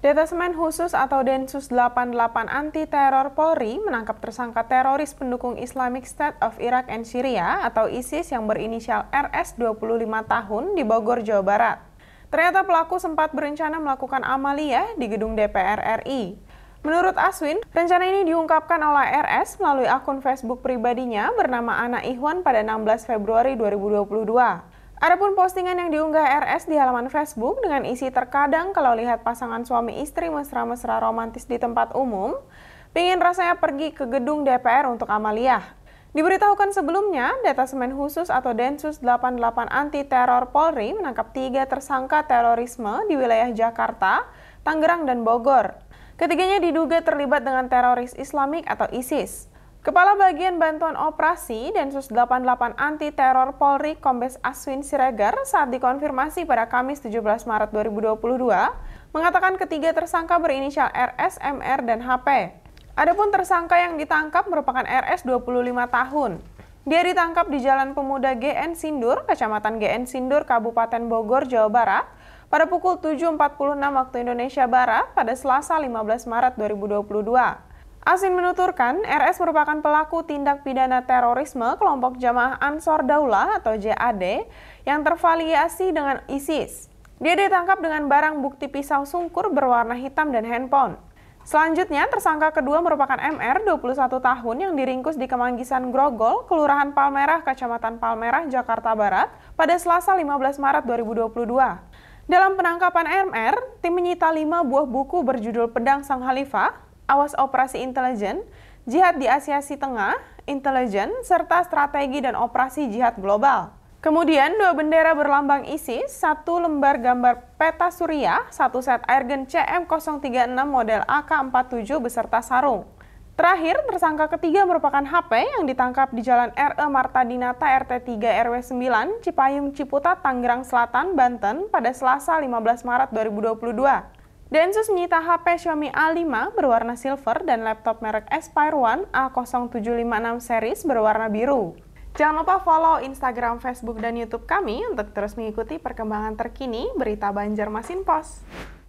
Detasemen khusus atau Densus 88 Anti Teror Polri menangkap tersangka teroris pendukung Islamic State of Iraq and Syria atau ISIS yang berinisial RS 25 tahun di Bogor, Jawa Barat. Ternyata pelaku sempat berencana melakukan amalia di gedung DPR RI. Menurut Aswin, rencana ini diungkapkan oleh RS melalui akun Facebook pribadinya bernama Ana Ihwan pada 16 Februari 2022. Adapun postingan yang diunggah RS di halaman Facebook dengan isi terkadang kalau lihat pasangan suami istri mesra-mesra romantis di tempat umum, pingin rasanya pergi ke gedung DPR untuk amaliyah. Diberitahukan sebelumnya, Detasemen Khusus atau Densus 88 Anti Teror Polri menangkap tiga tersangka terorisme di wilayah Jakarta, Tangerang, dan Bogor. Ketiganya diduga terlibat dengan teroris Islamik atau ISIS. Kepala Bagian Bantuan Operasi Densus 88 Anti Teror Polri Kombes Aswin Siregar saat dikonfirmasi pada Kamis 17 Maret 2022 mengatakan ketiga tersangka berinisial RS, MR, dan HP. Adapun tersangka yang ditangkap merupakan RS 25 tahun. Dia ditangkap di Jalan Pemuda GN Sindur, Kecamatan GN Sindur, Kabupaten Bogor, Jawa Barat pada pukul 7.46 waktu Indonesia Barat pada Selasa 15 Maret 2022. Asin menuturkan, RS merupakan pelaku tindak pidana terorisme kelompok jamaah Ansor Daulah atau JAD yang tervaliasi dengan ISIS. Dia ditangkap dengan barang bukti pisau sungkur berwarna hitam dan handphone. Selanjutnya, tersangka kedua merupakan MR, 21 tahun, yang diringkus di Kemanggisan Grogol, Kelurahan Palmerah, Kecamatan Palmerah, Jakarta Barat, pada Selasa 15 Maret 2022. Dalam penangkapan MR, tim menyita lima buah buku berjudul Pedang Sang Khalifah, awas operasi intelijen, jihad di Asia Tengah, intelijen, serta strategi dan operasi jihad global. Kemudian dua bendera berlambang ISIS, satu lembar gambar peta Suriah, satu set airgun CM036 model AK-47 beserta sarung. Terakhir, tersangka ketiga merupakan HP yang ditangkap di Jalan RE Marta Dinata RT 3 RW 9, Cipayung Ciputat, Tangerang Selatan, Banten pada Selasa 15 Maret 2022. Densus menyita HP Xiaomi A5 berwarna silver dan laptop merek Aspire One A0756 series berwarna biru. Jangan lupa follow Instagram, Facebook, dan YouTube kami untuk terus mengikuti perkembangan terkini berita Banjarmasin Pos.